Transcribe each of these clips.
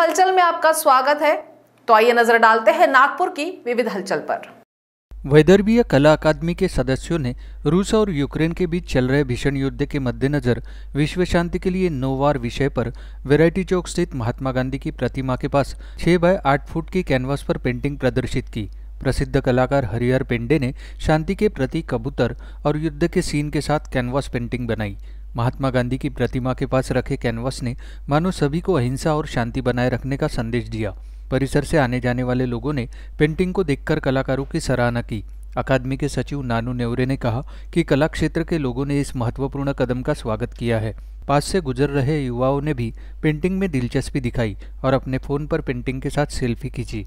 हलचल में आपका स्वागत है तो आइए नजर डालते हैं नागपुर की विविध हलचल पर वैदर्भीय कला अकादमी के सदस्यों ने रूस और यूक्रेन के बीच चल रहे भीषण युद्ध के मद्देनजर विश्व शांति के लिए नोवार विषय पर वेराइटी चौक स्थित महात्मा गांधी की प्रतिमा के पास छह बाय आठ फुट की कैनवास पर पेंटिंग प्रदर्शित की प्रसिद्ध कलाकार हरिहर पेंडे ने शांति के प्रति कबूतर और युद्ध के सीन के साथ कैनवास पेंटिंग बनाई महात्मा गांधी की प्रतिमा के पास रखे कैनवस ने मानो सभी को अहिंसा और शांति बनाए रखने का संदेश दिया परिसर से आने जाने वाले लोगों ने पेंटिंग को देखकर कलाकारों की सराहना की अकादमी के सचिव नानू नेवरे ने कहा कि कला क्षेत्र के लोगों ने इस महत्वपूर्ण कदम का स्वागत किया है पास से गुजर रहे युवाओं ने भी पेंटिंग में दिलचस्पी दिखाई और अपने फ़ोन पर पेंटिंग के साथ सेल्फी खींची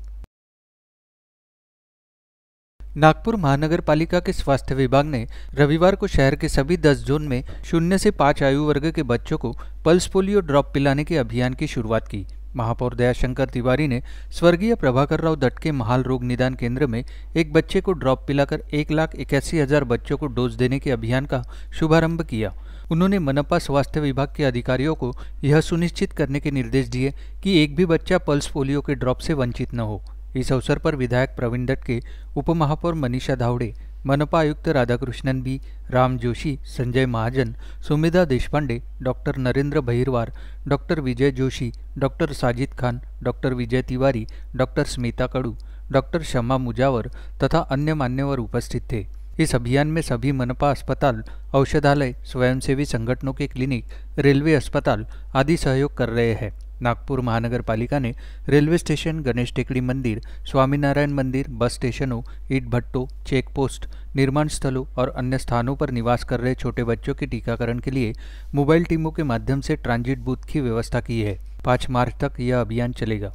नागपुर महानगरपालिका के स्वास्थ्य विभाग ने रविवार को शहर के सभी 10 जोन में शून्य से पाँच आयु वर्ग के बच्चों को पल्स पोलियो ड्रॉप पिलाने के अभियान की शुरुआत की महापौर दयाशंकर तिवारी ने स्वर्गीय प्रभाकर राव दट के महाल रोग निदान केंद्र में एक बच्चे को ड्रॉप पिलाकर एक लाख इक्यासी हजार बच्चों को डोज देने के अभियान का शुभारंभ किया उन्होंने मनपा स्वास्थ्य विभाग के अधिकारियों को यह सुनिश्चित करने के निर्देश दिए कि एक भी बच्चा पल्स पोलियो के ड्रॉप से वंचित न हो इस अवसर पर विधायक प्रवीण दटके उपमहापौर मनीषा धावड़े मनपा आयुक्त Radhakrishnan B Ram Joshi Sanjay Mahajan Sumidha Deshpande doctor Narendra Bhairwar doctor Vijay Joshi doctor Sajid Khan doctor Vijay Tiwari doctor Smita Kadu doctor Shama Mujawar तथा अन्य मान्यवर उपस्थित थे इस अभियान में सभी मनपा अस्पताल औषधालय स्वयंसेवी संगठनों के क्लिनिक रेलवे अस्पताल आदि सहयोग कर रहे हैं नागपुर महानगरपालिका ने रेलवे स्टेशन गणेश टेकड़ी मंदिर स्वामीनारायण मंदिर बस स्टेशनों ईट भट्टों चेक पोस्ट निर्माण स्थलों और अन्य स्थानों पर निवास कर रहे छोटे बच्चों के टीकाकरण के लिए मोबाइल टीमों के माध्यम से ट्रांजिट बूथ की व्यवस्था की है पाँच मार्च तक यह अभियान चलेगा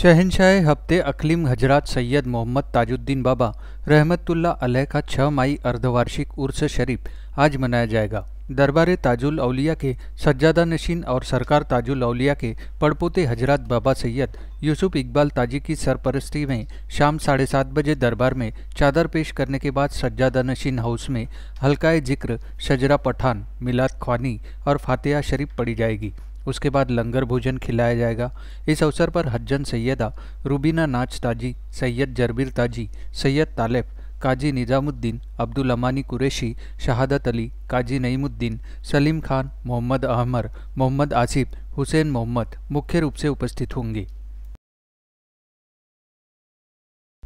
शहनशाह हफ्ते अकलीम हजरात सैयद मोहम्मद ताजुद्दीन बाबा रहमतुल्ला अलह का छह मई अर्धवार्षिक उर्स शरीफ आज मनाया जाएगा दरबार ताजुल अलिया के सज्जादा नशीन और सरकार ताजुल अलिया के पड़पोते हजरत बाबा सैयद यूसुफ इकबाल ताजी की सरपरस्ती में शाम साढ़े सात बजे दरबार में चादर पेश करने के बाद सज्जादा नशीन हाउस में हल्काए जिक्र शजरा पठान मिलाद ख्वानी और फातिहा शरीफ पड़ी जाएगी उसके बाद लंगर भोजन खिलाया जाएगा इस अवसर पर हज्जन सैयदा रूबीना नाच ताजी सैयद जरबीर ताजी सैयद तालेफ काजी निज़ामुद्दीन अब्दुल अमानी कुरैशी शहादत अली काजी नईमुद्दीन सलीम खान मोहम्मद अहमर मोहम्मद आसिफ हुसैन मोहम्मद मुख्य रूप से उपस्थित होंगे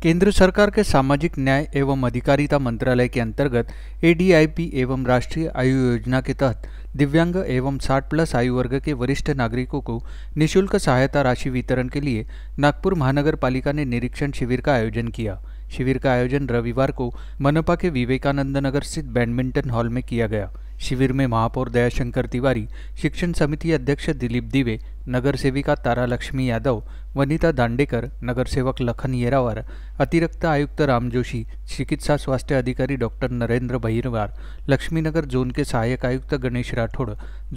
केंद्र सरकार के सामाजिक न्याय एवं अधिकारिता मंत्रालय के अंतर्गत एडीआईपी एवं राष्ट्रीय आयु योजना के तहत दिव्यांग एवं 60 प्लस आयु वर्ग के वरिष्ठ नागरिकों को निशुल्क सहायता राशि वितरण के लिए नागपुर महानगर पालिका ने निरीक्षण शिविर का आयोजन किया शिविर का आयोजन रविवार को मनपा के विवेकानंद नगर स्थित बैडमिंटन हॉल में किया गया शिविर में महापौर दयाशंकर तिवारी शिक्षण समिति अध्यक्ष दिलीप दिवे नगर सेविका तारा लक्ष्मी यादव वनिता दांडेकर नगर सेवक लखन येरावार अतिरिक्त आयुक्त राम जोशी चिकित्सा स्वास्थ्य अधिकारी डॉक्टर नरेंद्र भैरवार लक्ष्मीनगर जोन के सहायक आयुक्त गणेश राठौड़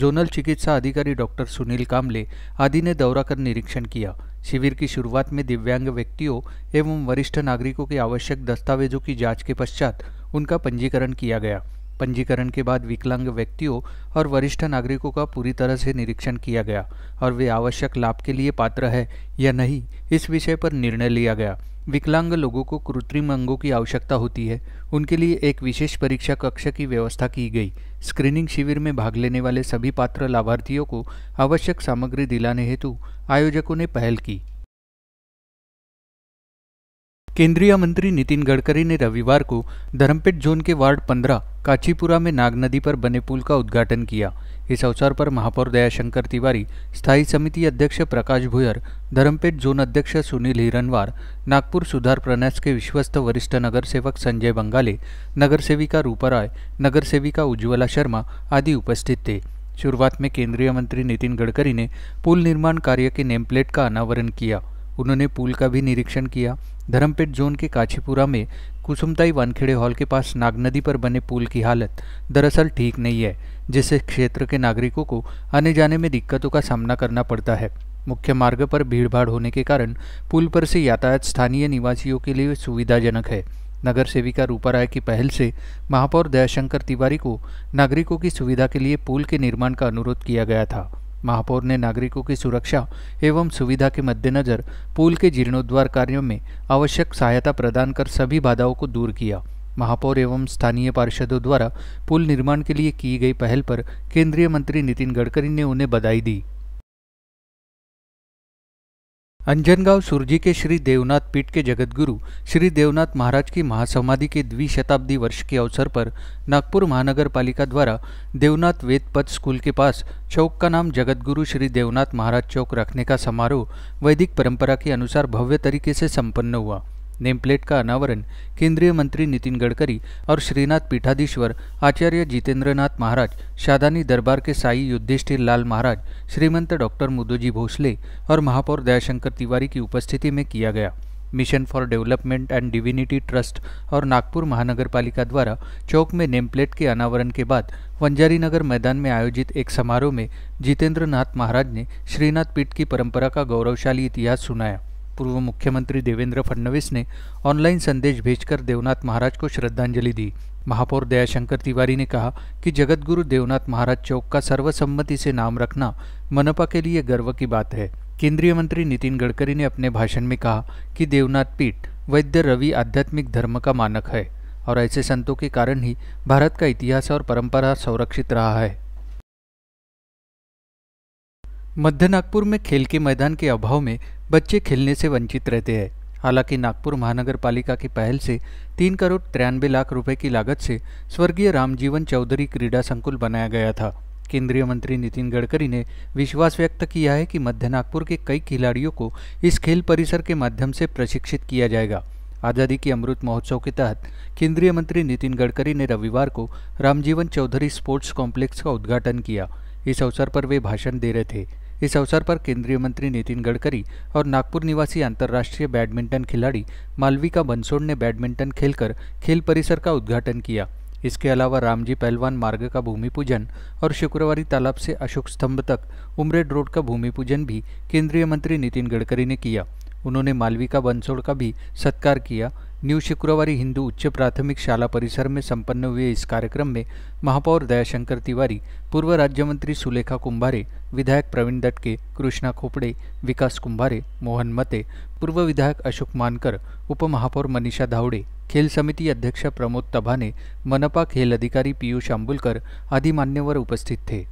जोनल चिकित्सा अधिकारी डॉक्टर सुनील कामले आदि ने दौरा कर निरीक्षण किया शिविर की शुरुआत में दिव्यांग व्यक्तियों एवं वरिष्ठ नागरिकों के आवश्यक दस्तावेजों की जांच के पश्चात उनका पंजीकरण किया गया पंजीकरण के बाद विकलांग व्यक्तियों और वरिष्ठ नागरिकों का पूरी तरह से निरीक्षण किया गया और वे आवश्यक लाभ के लिए पात्र है या नहीं इस विषय पर निर्णय लिया गया विकलांग लोगों को कृत्रिम अंगों की आवश्यकता होती है उनके लिए एक विशेष परीक्षा कक्ष की व्यवस्था की गई स्क्रीनिंग शिविर में भाग लेने वाले सभी पात्र लाभार्थियों को आवश्यक सामग्री दिलाने हेतु आयोजकों ने पहल की केंद्रीय मंत्री नितिन गडकरी ने रविवार को धर्मपेट जोन के वार्ड 15 काचीपुरा में नाग नदी पर बने पुल का उद्घाटन किया इस अवसर पर महापौर दयाशंकर तिवारी स्थायी समिति अध्यक्ष प्रकाश भुयर धर्मपेट जोन अध्यक्ष सुनील हिरनवार नागपुर सुधार प्रन्यास के विश्वस्त वरिष्ठ नगर सेवक संजय बंगाले नगर सेविका रूपा राय नगर सेविका उज्ज्वला शर्मा आदि उपस्थित थे शुरुआत में केंद्रीय मंत्री नितिन गडकरी ने पुल निर्माण कार्य के नेमप्लेट का अनावरण किया उन्होंने पुल का भी निरीक्षण किया धर्मपेट जोन के काछीपुरा में कुसुमताई वानखेड़े हॉल के पास नाग नदी पर बने पुल की हालत दरअसल ठीक नहीं है जिससे क्षेत्र के नागरिकों को आने जाने में दिक्कतों का सामना करना पड़ता है मुख्य मार्ग पर भीड़भाड़ होने के कारण पुल पर से यातायात स्थानीय निवासियों के लिए सुविधाजनक है नगर सेविका रूपा राय की पहल से महापौर दयाशंकर तिवारी को नागरिकों की सुविधा के लिए पुल के निर्माण का अनुरोध किया गया था महापौर ने नागरिकों की सुरक्षा एवं सुविधा के मद्देनज़र पुल के जीर्णोद्वार कार्यों में आवश्यक सहायता प्रदान कर सभी बाधाओं को दूर किया महापौर एवं स्थानीय पार्षदों द्वारा पुल निर्माण के लिए की गई पहल पर केंद्रीय मंत्री नितिन गडकरी ने उन्हें बधाई दी अंजनगांव सुरजी के श्री देवनाथ पीठ के जगतगुरु श्री देवनाथ महाराज की महासमाधि के द्विशताब्दी वर्ष के अवसर पर नागपुर महानगर पालिका द्वारा देवनाथ वेदपथ स्कूल के पास चौक का नाम जगतगुरु श्री देवनाथ महाराज चौक रखने का समारोह वैदिक परंपरा के अनुसार भव्य तरीके से संपन्न हुआ नेमप्लेट का अनावरण केंद्रीय मंत्री नितिन गडकरी और श्रीनाथ पीठाधीश्वर आचार्य जितेंद्रनाथ महाराज शादानी दरबार के साई युद्धिष्ठिर लाल महाराज श्रीमंत डॉक्टर मुदोजी भोसले और महापौर दयाशंकर तिवारी की उपस्थिति में किया गया mission for development and divinity trust और नागपुर महानगर पालिका द्वारा चौक में नेमप्लेट के अनावरण के बाद वंजारी नगर मैदान में आयोजित एक समारोह में जितेंद्रनाथ महाराज ने श्रीनाथ पीठ की परंपरा का गौरवशाली इतिहास सुनाया पूर्व मुख्यमंत्री देवेंद्र फडणवीस ने ऑनलाइन संदेश भेजकर देवनाथ महाराज को श्रद्धांजलि दी महापौर दयाशंकर तिवारी ने कहा कि जगतगुरु देवनाथ महाराज चौक का सर्वसम्मति से नाम रखना मनपा के लिए गर्व की बात है केंद्रीय मंत्री नितिन गडकरी ने अपने भाषण में कहा कि देवनाथ पीठ वैद्य रवि आध्यात्मिक धर्म का मानक है और ऐसे संतों के कारण ही भारत का इतिहास और परंपरा संरक्षित रहा है मध्य नागपुर में खेल के मैदान के अभाव में बच्चे खेलने से वंचित रहते हैं हालांकि नागपुर महानगर पालिका की पहल से तीन करोड़ तिरानबे लाख रुपए की लागत से स्वर्गीय रामजीवन चौधरी क्रीडा संकुल बनाया गया था केंद्रीय मंत्री नितिन गडकरी ने विश्वास व्यक्त किया है कि मध्य नागपुर के कई खिलाड़ियों को इस खेल परिसर के माध्यम से प्रशिक्षित किया जाएगा आज़ादी के अमृत महोत्सव के तहत केंद्रीय मंत्री नितिन गडकरी ने रविवार को रामजीवन चौधरी स्पोर्ट्स कॉम्प्लेक्स का उद्घाटन किया इस अवसर पर वे भाषण दे रहे थे इस अवसर पर केंद्रीय मंत्री नितिन गडकरी और नागपुर निवासी अंतर्राष्ट्रीय बैडमिंटन खिलाड़ी मालविका बंसोड़ ने बैडमिंटन खेलकर खेल परिसर का उद्घाटन किया इसके अलावा रामजी पहलवान मार्ग का भूमि पूजन और शुक्रवारी तालाब से अशोक स्तंभ तक उमरेड रोड का भूमि पूजन भी केंद्रीय मंत्री नितिन गडकरी ने किया उन्होंने मालविका बंसोड़ का भी सत्कार किया न्यू शुक्रवार हिंदू उच्च प्राथमिक शाला परिसर में संपन्न हुए इस कार्यक्रम में महापौर दयाशंकर तिवारी पूर्व राज्य मंत्री सुलेखा कुंभारे विधायक प्रवीण दटके कृष्णा खोपड़े विकास कुंभारे मोहन मते पूर्व विधायक अशोक मानकर उपमहापौर मनीषा धावडे खेल समिति अध्यक्ष प्रमोद तभाने मनपा खेल अधिकारी पीयूष आंबुलकर आदि मान्यवर उपस्थित थे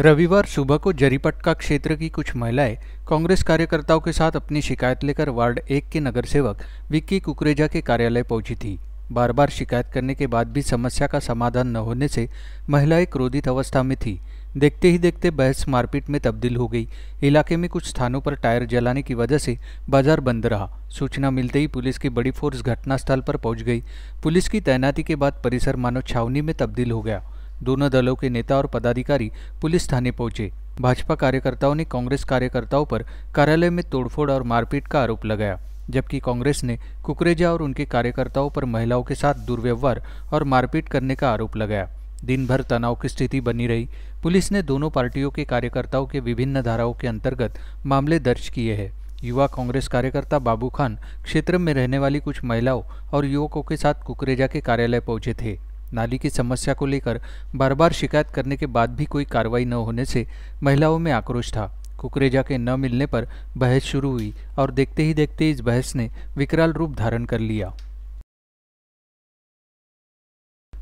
रविवार सुबह को जरीपटका क्षेत्र की कुछ महिलाएं कांग्रेस कार्यकर्ताओं के साथ अपनी शिकायत लेकर वार्ड एक के नगर सेवक विक्की कुकरेजा के कार्यालय पहुंची थी बार बार शिकायत करने के बाद भी समस्या का समाधान न होने से महिलाएं क्रोधित अवस्था में थी देखते ही देखते बहस मारपीट में तब्दील हो गई इलाके में कुछ स्थानों पर टायर जलाने की वजह से बाजार बंद रहा सूचना मिलते ही पुलिस की बड़ी फोर्स घटनास्थल पर पहुंच गई पुलिस की तैनाती के बाद परिसर मानव छावनी में तब्दील हो गया दोनों दलों के नेता और पदाधिकारी पुलिस थाने पहुंचे भाजपा कार्यकर्ताओं ने कांग्रेस कार्यकर्ताओं पर कार्यालय में तोड़फोड़ और मारपीट का आरोप लगाया जबकि कांग्रेस ने कुकरेजा और उनके कार्यकर्ताओं पर महिलाओं के साथ दुर्व्यवहार और मारपीट करने का आरोप लगाया दिन भर तनाव की स्थिति बनी रही पुलिस ने दोनों पार्टियों के कार्यकर्ताओं के विभिन्न धाराओं के अंतर्गत मामले दर्ज किए हैं युवा कांग्रेस कार्यकर्ता बाबू खान क्षेत्र में रहने वाली कुछ महिलाओं और युवकों के साथ कुकरेजा के कार्यालय पहुंचे थे नाली की समस्या को लेकर बार बार शिकायत करने के बाद भी कोई कार्रवाई न होने से महिलाओं में आक्रोश था कुकरेजा के न मिलने पर बहस शुरू हुई और देखते ही देखते इस बहस ने विकराल रूप धारण कर लिया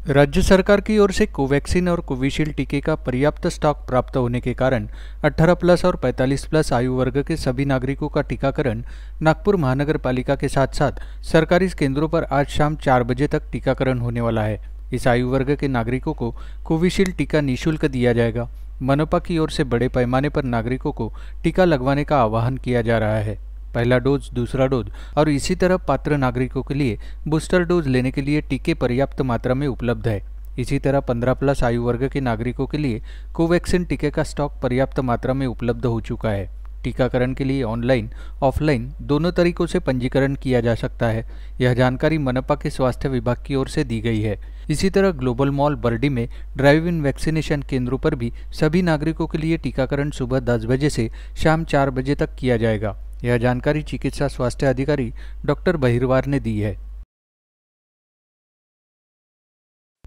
राज्य सरकार की ओर से कोवैक्सीन और कोविशील्ड टीके का पर्याप्त स्टॉक प्राप्त होने के कारण 18 प्लस और 45 प्लस आयु वर्ग के सभी नागरिकों का टीकाकरण नागपुर महानगर पालिका के साथ साथ सरकारी केंद्रों पर आज शाम चार बजे तक टीकाकरण होने वाला है इस आयु वर्ग के नागरिकों को कोविशील्ड टीका निःशुल्क दिया जाएगा मनपा की ओर से बड़े पैमाने पर नागरिकों को टीका लगवाने का आह्वान किया जा रहा है पहला डोज दूसरा डोज और इसी तरह पात्र नागरिकों के लिए बूस्टर डोज लेने के लिए टीके पर्याप्त मात्रा में उपलब्ध है इसी तरह 15 प्लस आयु वर्ग के नागरिकों के लिए कोवैक्सीन टीके का स्टॉक पर्याप्त मात्रा में उपलब्ध हो चुका है टीकाकरण के लिए ऑनलाइन ऑफलाइन दोनों तरीकों से पंजीकरण किया जा सकता है यह जानकारी मनपा के स्वास्थ्य विभाग की ओर से दी गई है इसी तरह ग्लोबल मॉल बर्डी में ड्राइव इन वैक्सीनेशन केंद्रों पर भी सभी नागरिकों के लिए टीकाकरण सुबह दस बजे से शाम चार बजे तक किया जाएगा यह जानकारी चिकित्सा स्वास्थ्य अधिकारी डॉक्टर बहिरवार ने दी है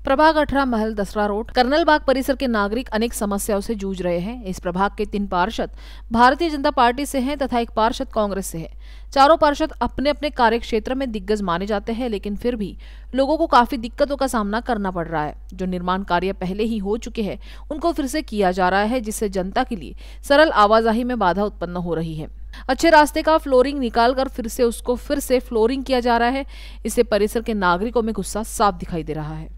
प्रभाग अठारह महल दसरा रोड कर्नल बाग परिसर के नागरिक अनेक समस्याओं से जूझ रहे हैं इस प्रभाग के तीन पार्षद भारतीय जनता पार्टी से हैं तथा एक पार्षद कांग्रेस से है चारों पार्षद अपने अपने कार्य क्षेत्र में दिग्गज माने जाते हैं लेकिन फिर भी लोगों को काफी दिक्कतों का सामना करना पड़ रहा है जो निर्माण कार्य पहले ही हो चुके हैं उनको फिर से किया जा रहा है जिससे जनता के लिए सरल आवाजाही में बाधा उत्पन्न हो रही है अच्छे रास्ते का फ्लोरिंग निकाल कर फिर से उसको फिर से फ्लोरिंग किया जा रहा है इससे परिसर के नागरिकों में गुस्सा साफ दिखाई दे रहा है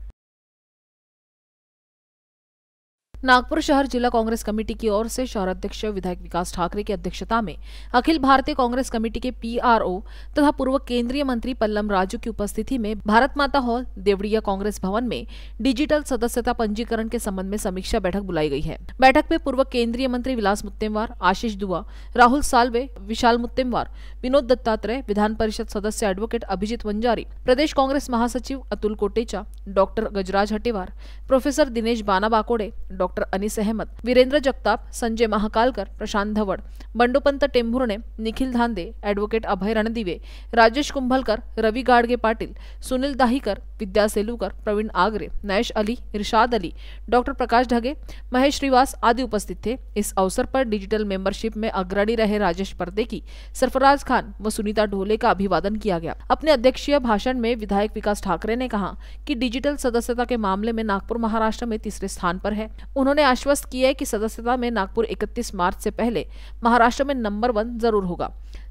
नागपुर शहर जिला कांग्रेस कमेटी की ओर से शहर अध्यक्ष विधायक विकास ठाकरे की अध्यक्षता में अखिल भारतीय कांग्रेस कमेटी के पीआरओ तथा पूर्व केंद्रीय मंत्री पल्लम राजू की उपस्थिति में भारत माता हॉल देवड़िया कांग्रेस भवन में डिजिटल सदस्यता पंजीकरण के संबंध में समीक्षा बैठक बुलाई गई है बैठक में पूर्व केंद्रीय मंत्री विलास मुत्तेमवार आशीष दुआ राहुल सालवे विशाल मुत्तेमवार विनोद दत्तात्रेय विधान परिषद सदस्य एडवोकेट अभिजीत वंजारी प्रदेश कांग्रेस महासचिव Atul Kotecha doctor Gajraj Hatewar professor Dinesh Bana Bakode doctor Anis Ahmed Virendra Jagtap Sanjay Mahakalkar Prashant Dhawad Bandopant Tembhurne Nikhil Dhande advocate Abhay Randive Rajesh Kumbhalkar Ravi Gadge Patil Sunil Dahikar Vidya Selukar Praveen Agre Naish Ali Rishad Ali doctor Prakash Dhage Mahesh Shrivas आदि उपस्थित थे इस अवसर पर डिजिटल मेंबरशिप में अग्रणी रहे राजेश की सरफराज खान व सुनीता ढोले का अभिवादन किया गया अपने अध्यक्षीय भाषण में विधायक विकास ठाकरे ने कहा कि डिजिटल सदस्यता के मामले में नागपुर महाराष्ट्र में तीसरे स्थान पर है उन्होंने आश्वस्त किया है कि सदस्यता में नागपुर 31 मार्च से पहले महाराष्ट्र में नंबर वन जरूर होगा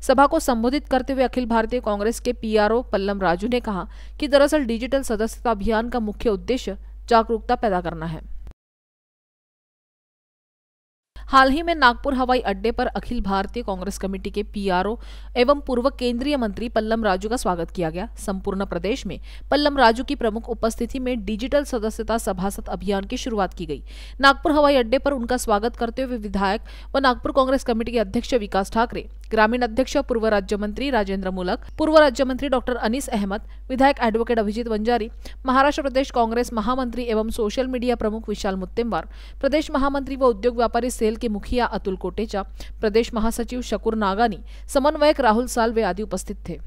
सभा को संबोधित करते हुए अखिल भारतीय कांग्रेस के पीआरओ पल्लम राजू ने कहा कि दरअसल डिजिटल सदस्यता अभियान का मुख्य उद्देश्य जागरूकता पैदा करना है हाल ही में नागपुर हवाई अड्डे पर अखिल भारतीय कांग्रेस कमेटी के पीआरओ एवं पूर्व केंद्रीय मंत्री पल्लम राजू का स्वागत किया गया संपूर्ण प्रदेश में पल्लम राजू की प्रमुख उपस्थिति में डिजिटल सदस्यता सभासद अभियान की शुरुआत की गई नागपुर हवाई अड्डे पर उनका स्वागत करते हुए विधायक व नागपुर कांग्रेस कमेटी के अध्यक्ष विकास ठाकरे ग्रामीण अध्यक्ष पूर्व राज्य मंत्री राजेंद्र मुलक पूर्व राज्य मंत्री डॉक्टर अनिस अहमद विधायक एडवोकेट अभिजीत वंजारी महाराष्ट्र प्रदेश कांग्रेस महामंत्री एवं सोशल मीडिया प्रमुख विशाल मुत्तेमवार प्रदेश महामंत्री व उद्योग व्यापारी सेल के मुखिया अतुल कोटेचा प्रदेश महासचिव शकुर नागानी समन्वयक राहुल सालवे आदि उपस्थित थे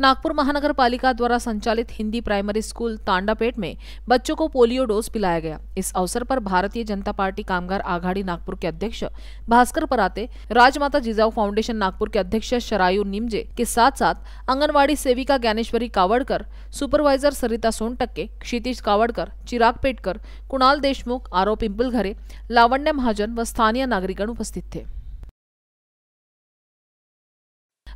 नागपुर महानगरपालिका द्वारा संचालित हिंदी प्राइमरी स्कूल तांडापेट में बच्चों को पोलियो डोज पिलाया गया इस अवसर पर भारतीय जनता पार्टी कामगार आघाड़ी नागपुर के अध्यक्ष भास्कर पराते राजमाता जिजाऊ फाउंडेशन नागपुर के अध्यक्ष शरायु निमजे के साथ साथ आंगनबाड़ी सेविका ज्ञानेश्वरी कावड़कर सुपरवाइजर सरिता सोनटक्के क्षितिश कावड़कर चिराग पेटकर कुणाल देशमुख आरोप पिंपल घरे लावण्य महाजन व स्थानीय नागरिकगण उपस्थित थे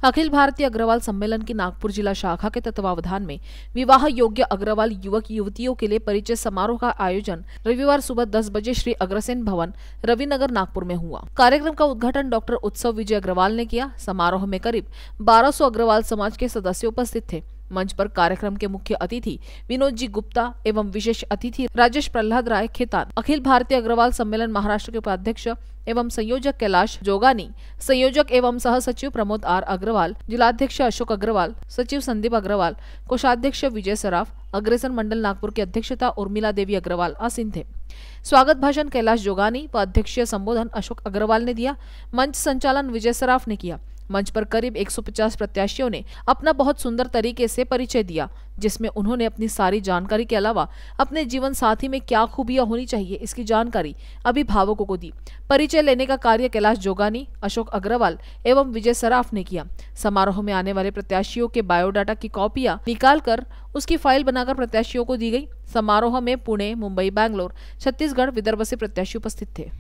अखिल भारतीय अग्रवाल सम्मेलन की नागपुर जिला शाखा के तत्वावधान में विवाह योग्य अग्रवाल युवक युवतियों के लिए परिचय समारोह का आयोजन रविवार सुबह दस बजे श्री अग्रसेन भवन रविनगर नागपुर में हुआ कार्यक्रम का उद्घाटन डॉक्टर उत्सव विजय अग्रवाल ने किया समारोह में करीब बारह अग्रवाल समाज के सदस्य उपस्थित थे मंच पर कार्यक्रम के मुख्य अतिथि विनोद जी गुप्ता एवं विशेष अतिथि राजेश प्रहलाद राय खेतान अखिल भारतीय अग्रवाल सम्मेलन महाराष्ट्र के उपाध्यक्ष एवं संयोजक कैलाश जोगानी संयोजक एवं सह सचिव प्रमोद आर अग्रवाल जिलाध्यक्ष अशोक अग्रवाल सचिव संदीप अग्रवाल कोषाध्यक्ष विजय सराफ अग्रसर मंडल नागपुर की अध्यक्षता उर्मिला देवी अग्रवाल आसीन थे स्वागत भाषण कैलाश जोगानी व अध्यक्षीय संबोधन अशोक अग्रवाल ने दिया मंच संचालन विजय सराफ ने किया मंच पर करीब 150 प्रत्याशियों ने अपना बहुत सुंदर तरीके से परिचय दिया जिसमें उन्होंने अपनी सारी जानकारी के अलावा अपने जीवन साथी में क्या खूबियां होनी चाहिए इसकी जानकारी अभिभावकों को दी परिचय लेने का कार्य कैलाश जोगानी अशोक अग्रवाल एवं विजय सराफ ने किया समारोह में आने वाले प्रत्याशियों के बायोडाटा की कॉपियां निकालकर उसकी फाइल बनाकर प्रत्याशियों को दी गई समारोह में पुणे मुंबई बैंगलोर छत्तीसगढ़ विदर्भ से प्रत्याशी उपस्थित थे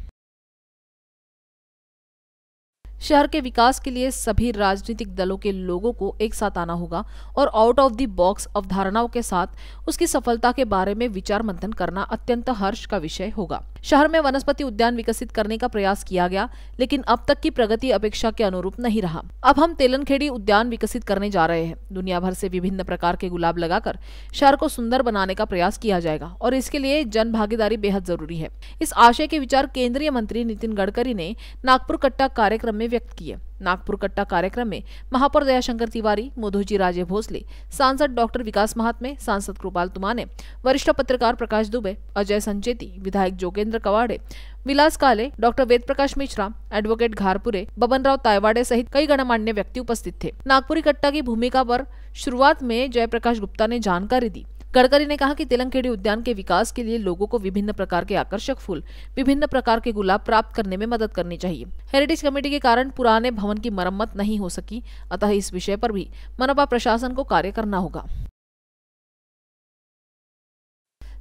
शहर के विकास के लिए सभी राजनीतिक दलों के लोगों को एक साथ आना होगा और आउट ऑफ दी बॉक्स अवधारणाओं के साथ उसकी सफलता के बारे में विचार मंथन करना अत्यंत हर्ष का विषय होगा शहर में वनस्पति उद्यान विकसित करने का प्रयास किया गया लेकिन अब तक की प्रगति अपेक्षा के अनुरूप नहीं रहा अब हम तेलनखेड़ी उद्यान विकसित करने जा रहे हैं दुनिया भर से विभिन्न प्रकार के गुलाब लगाकर शहर को सुंदर बनाने का प्रयास किया जाएगा और इसके लिए जन भागीदारी बेहद जरूरी है इस आशय के विचार केंद्रीय मंत्री नितिन गडकरी ने नागपुर कट्टा कार्यक्रम में व्यक्त किए नागपुर कट्टा कार्यक्रम में महापौर दयाशंकर तिवारी मधुजी राजे भोसले सांसद डॉक्टर विकास महात्मे सांसद कृपाल तुमाने वरिष्ठ पत्रकार प्रकाश दुबे अजय संचेती विधायक जोगेंद्र कवाड़े विलास काले डॉक्टर वेद प्रकाश मिश्रा एडवोकेट घारपुरे बबनराव तायवाड़े सहित कई गणमान्य व्यक्ति उपस्थित थे नागपुरी कट्टा की भूमिका पर शुरुआत में जयप्रकाश गुप्ता ने जानकारी दी गडकरी ने कहा कि तेलंगेड़ी उद्यान के विकास के लिए लोगों को विभिन्न प्रकार के आकर्षक फूल विभिन्न प्रकार के गुलाब प्राप्त करने में मदद करनी चाहिए हेरिटेज कमेटी के कारण पुराने भवन की मरम्मत नहीं हो सकी अतः इस विषय पर भी मनपा प्रशासन को कार्य करना होगा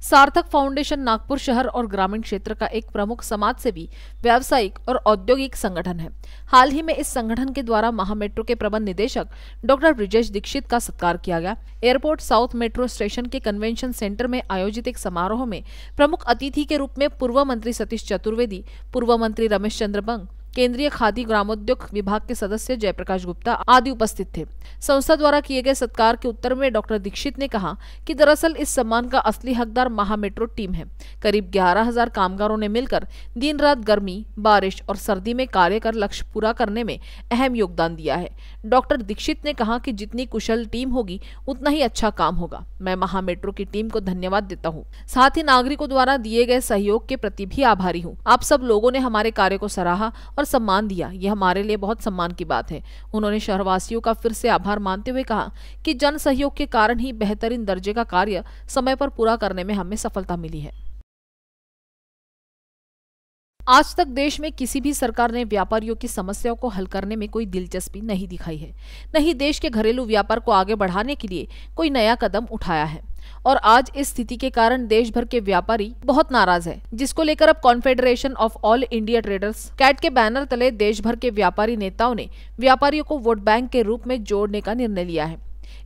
सार्थक फाउंडेशन नागपुर शहर और ग्रामीण क्षेत्र का एक प्रमुख समाज सेवी व्यावसायिक और औद्योगिक संगठन है हाल ही में इस संगठन के द्वारा महामेट्रो के प्रबंध निदेशक डॉक्टर ब्रिजेश दीक्षित का सत्कार किया गया एयरपोर्ट साउथ मेट्रो स्टेशन के कन्वेंशन सेंटर में आयोजित एक समारोह में प्रमुख अतिथि के रूप में पूर्व मंत्री सतीश चतुर्वेदी पूर्व मंत्री रमेश चंद्र बंग केंद्रीय खादी ग्रामोद्योग विभाग के सदस्य जयप्रकाश गुप्ता आदि उपस्थित थे संस्था द्वारा किए गए सत्कार के उत्तर में डॉक्टर दीक्षित ने कहा कि दरअसल इस सम्मान का असली हकदार महा मेट्रो टीम है करीब ग्यारह हजार कामगारों ने मिलकर दिन रात गर्मी बारिश और सर्दी में कार्य कर लक्ष्य पूरा करने में अहम योगदान दिया है डॉक्टर दीक्षित ने कहा की जितनी कुशल टीम होगी उतना ही अच्छा काम होगा मैं महा मेट्रो की टीम को धन्यवाद देता हूँ साथ ही नागरिकों द्वारा दिए गए सहयोग के प्रति भी आभारी हूँ आप सब लोगों ने हमारे कार्य को सराहा और सम्मान दिया यह हमारे लिए बहुत सम्मान की बात है उन्होंने शहरवासियों का फिर से आभार मानते हुए कहा कि जन सहयोग के कारण ही बेहतरीन दर्जे का कार्य समय पर पूरा करने में हमें सफलता मिली है आज तक देश में किसी भी सरकार ने व्यापारियों की समस्याओं को हल करने में कोई दिलचस्पी नहीं दिखाई है न ही देश के घरेलू व्यापार को आगे बढ़ाने के लिए कोई नया कदम उठाया है और आज इस स्थिति के कारण देश भर के व्यापारी बहुत नाराज है जिसको लेकर अब confederation of all India traders CAT के बैनर तले देश भर के व्यापारी नेताओं ने व्यापारियों को वोट बैंक के रूप में जोड़ने का निर्णय लिया है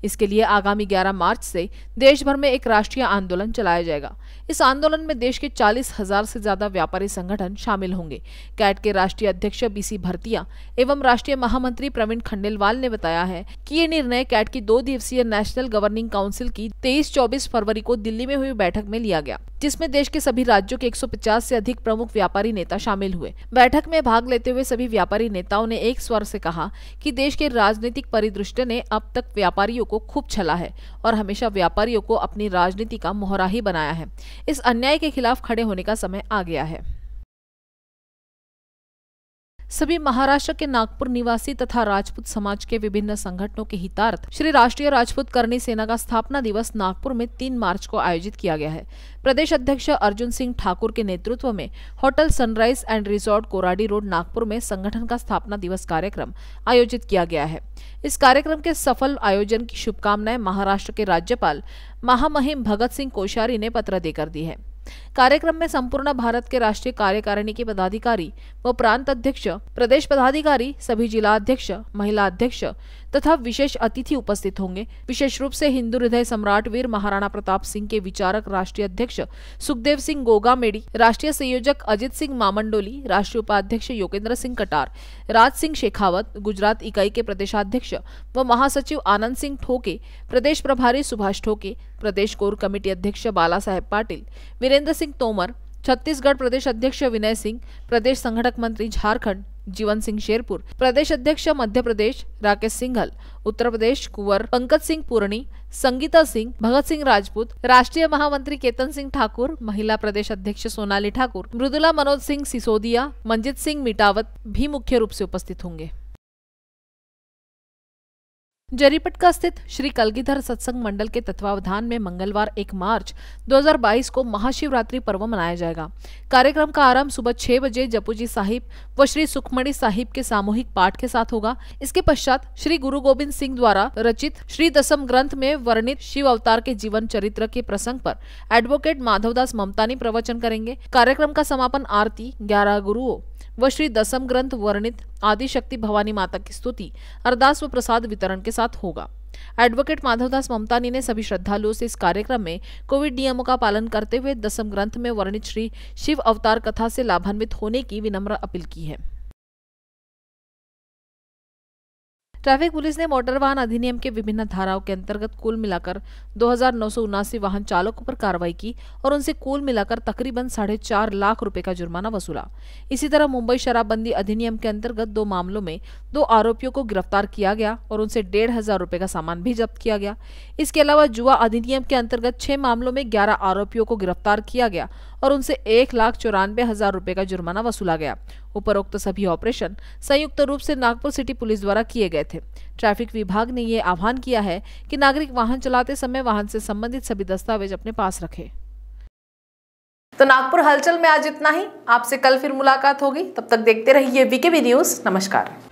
इसके लिए आगामी 11 मार्च से देश भर में एक राष्ट्रीय आंदोलन चलाया जाएगा इस आंदोलन में देश के चालीस हजार से ज्यादा व्यापारी संगठन शामिल होंगे कैट के राष्ट्रीय अध्यक्ष बीसी भरतिया एवं राष्ट्रीय महामंत्री प्रवीण खंडेलवाल ने बताया है कि ये निर्णय कैट की दो दिवसीय नेशनल गवर्निंग काउंसिल की तेईस चौबीस फरवरी को दिल्ली में हुई बैठक में लिया गया जिसमें देश के सभी राज्यों के 150 से अधिक प्रमुख व्यापारी नेता शामिल हुए बैठक में भाग लेते हुए सभी व्यापारी नेताओं ने एक स्वर से कहा कि देश के राजनीतिक परिदृश्य ने अब तक व्यापारियों को खूब छला है और हमेशा व्यापारियों को अपनी राजनीति का मोहरा ही बनाया है इस अन्याय के खिलाफ खड़े होने का समय आ गया है सभी महाराष्ट्र के नागपुर निवासी तथा राजपूत समाज के विभिन्न संगठनों के हितार्थ श्री राष्ट्रीय राजपूत करनी सेना का स्थापना दिवस नागपुर में तीन मार्च को आयोजित किया गया है प्रदेश अध्यक्ष अर्जुन सिंह ठाकुर के नेतृत्व में hotel Sunrise and resort Koradi road Nagpur में संगठन का स्थापना दिवस कार्यक्रम आयोजित किया गया है इस कार्यक्रम के सफल आयोजन की शुभकामनाएं महाराष्ट्र के राज्यपाल महामहिम भगत सिंह कोश्यारी ने पत्र देकर दी है कार्यक्रम में संपूर्ण भारत के राष्ट्रीय कार्यकारिणी के पदाधिकारी व प्रांत अध्यक्ष प्रदेश पदाधिकारी सभी जिला अध्यक्ष महिला अध्यक्ष तथा विशेष अतिथि उपस्थित होंगे विशेष रूप से हिंदू हृदय सम्राट वीर महाराणा प्रताप सिंह के विचारक राष्ट्रीय अध्यक्ष सुखदेव सिंह गोगा मेडी राष्ट्रीय संयोजक अजित सिंह मामंडोली राष्ट्रीय उपाध्यक्ष योगेंद्र सिंह कटार राज सिंह शेखावत गुजरात इकाई के प्रदेशाध्यक्ष व महासचिव आनंद सिंह ठोके प्रदेश प्रभारी सुभाष ठोके प्रदेश कोर कमेटी अध्यक्ष बाला साहेब पाटिल वीरेंद्र सिंह तोमर छत्तीसगढ़ प्रदेश अध्यक्ष विनय सिंह प्रदेश संगठक मंत्री झारखंड जीवन सिंह शेरपुर प्रदेश अध्यक्ष मध्य प्रदेश राकेश सिंघल उत्तर प्रदेश कुंवर पंकज सिंह पूर्णी संगीता सिंह भगत सिंह राजपूत राष्ट्रीय महामंत्री केतन सिंह ठाकुर महिला प्रदेश अध्यक्ष सोनाली ठाकुर मृदुला मनोज सिंह सिसोदिया मंजित सिंह मिटावत भी मुख्य रूप से उपस्थित होंगे जरीपटका स्थित श्री कलगीधर सत्संग मंडल के तत्वावधान में मंगलवार 1 मार्च 2022 को महाशिवरात्रि पर्व मनाया जाएगा कार्यक्रम का आरंभ सुबह छह बजे जपूजी साहिब व श्री सुखमणि साहिब के सामूहिक पाठ के साथ होगा इसके पश्चात श्री गुरु गोविंद सिंह द्वारा रचित श्री दसम ग्रंथ में वर्णित शिव अवतार के जीवन चरित्र के प्रसंग पर एडवोकेट माधवदास ममतानी प्रवचन करेंगे कार्यक्रम का समापन आरती ग्यारह गुरुओं व श्री दसम ग्रंथ वर्णित आदिशक्ति भवानी माता की स्तुति अरदास व प्रसाद वितरण के साथ होगा एडवोकेट माधवदास ममतानी ने सभी श्रद्धालुओं से इस कार्यक्रम में कोविड नियमों का पालन करते हुए दसम ग्रंथ में वर्णित श्री शिव अवतार कथा से लाभान्वित होने की विनम्र अपील की है ट्रैफिक पुलिस ने मोटर वाहन अधिनियम के विभिन्न धाराओं के अंतर्गत कुल मिलाकर दो वाहन चालकों पर कार्रवाई की और उनसे कुल मिलाकर तकरीबन साढ़े चार लाख रुपए का जुर्माना वसूला इसी तरह मुंबई शराबबंदी अधिनियम के अंतर्गत दो मामलों में दो आरोपियों को गिरफ्तार किया गया और उनसे डेढ़ हजार का सामान भी जब्त किया गया इसके अलावा जुआ अधिनियम के अंतर्गत छह मामलों में ग्यारह आरोपियों को गिरफ्तार किया गया और उनसे एक लाख चौरानबे हजार रूपए का जुर्माना वसूला गया उपरोक्त सभी ऑपरेशन संयुक्त रूप से नागपुर सिटी पुलिस द्वारा किए गए थे ट्रैफिक विभाग ने ये आह्वान किया है कि नागरिक वाहन चलाते समय वाहन से संबंधित सभी दस्तावेज अपने पास रखे तो नागपुर हलचल में आज इतना ही आपसे कल फिर मुलाकात होगी तब तक देखते रहिए वीकेबी न्यूज नमस्कार